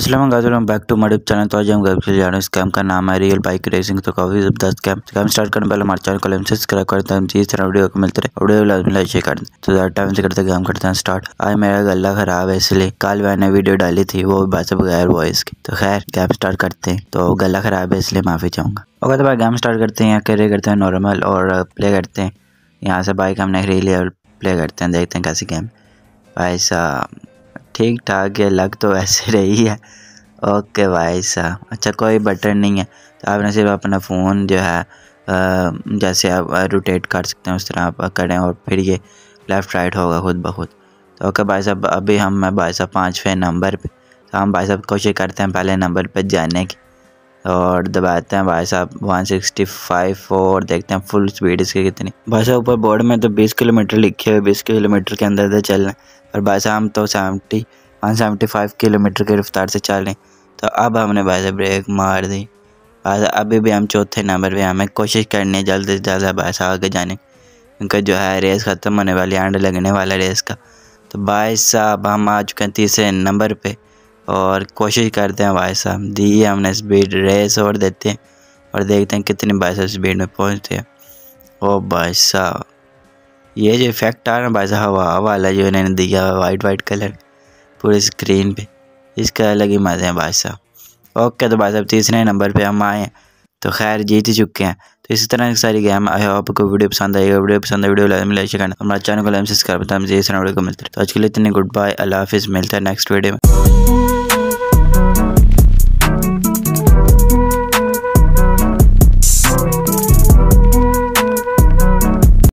Aslam welcome back to मडिप channel तो आज हम गेम खेल जा रहे हैं इस का नाम है रियल बाइक रेसिंग तो काफी जबरदस्त कैम कैम स्टार्ट करने पहले हमारे चैनल को लेम सब्सक्राइब तो करते हैं जिस तरह वीडियो को मिलते रहे वीडियो लाइक शेयर करते तो ज़्यादा टाइम से करते गेम करते हैं स्टार्ट आज मेरा गला खराब है इसलिए कल मैंने वीडियो डाली थी वो बात बगैर वॉइस की तो खैर कैम स्टार्ट करते हैं तो गला खराब है इसलिए माफ़ी चाहूँगा अगर तो भाई गैम स्टार्ट करते हैं करे करते हैं नॉर्मल और प्ले करते हैं यहाँ से बाइक हमने रियल लेवल प्ले करते हैं देखते हैं कैसी गेम भाई ठीक ठाक है लग तो वैसे रही है ओके भाई साहब अच्छा कोई बटन नहीं है तो आपने सिर्फ अपना फ़ोन जो है जैसे आप रोटेट कर सकते हैं उस तरह आप करें और फिर ये लेफ़्ट राइट होगा खुद ब खुद तो ओके भाई साहब अभी हम भाई साहब पाँचवें नंबर पर तो हम भाई साहब कोशिश करते हैं पहले नंबर पर जाने की और दबाते हैं भाई साहब 165 और देखते हैं फुल स्पीड इसकी कितनी भाई साहब ऊपर बोर्ड में तो 20 किलोमीटर लिखे हुए 20 किलोमीटर के अंदर अंदर तो चल रहे हैं और भाई साहब हम तो seventy one seventy five kilometre की रफ्तार से चल रहे तो अब हमने भाई साहब ब्रेक मार दी भाई साहब अभी भी हम चौथे नंबर पर हमें कोशिश करनी है जल्द से जल्द भाई साहब आगे जाने उनका जो है रेस ख़त्म होने वाली है एंड लगने वाला रेस का तो भाई साहब हम आ चुके हैं तीसरे नंबर पर और कोशिश करते हैं भाई साहब दिए हमने स्पीड रेस और देते हैं और देखते हैं कितने भाई साहब स्पीड में पहुँचते हैं ओ भाई साहब ये जो इफेक्ट आ रहा है भाई साहब हवा वाला जो इन्होंने दिया है वाइट वाइट कलर पूरे स्क्रीन पे इसका अलग ही मज़े हैं भाई साहब ओके तो भाई साहब तीसरे नंबर पर हम आए तो खैर जीत ही चुके हैं तो इसी तरह की सारी गेम आई होप आपको वीडियो पसंद आएगा वीडियो पसंद आए वीडियो लाइम लाइक करना हमारा चैनल को लाइम सब्सक्राइब बताएं वीडियो को मिलता है तो आज के लिए इतने गुड बाय अल्लाह हाफिज़ मिलता है नेक्स्ट वीडियो में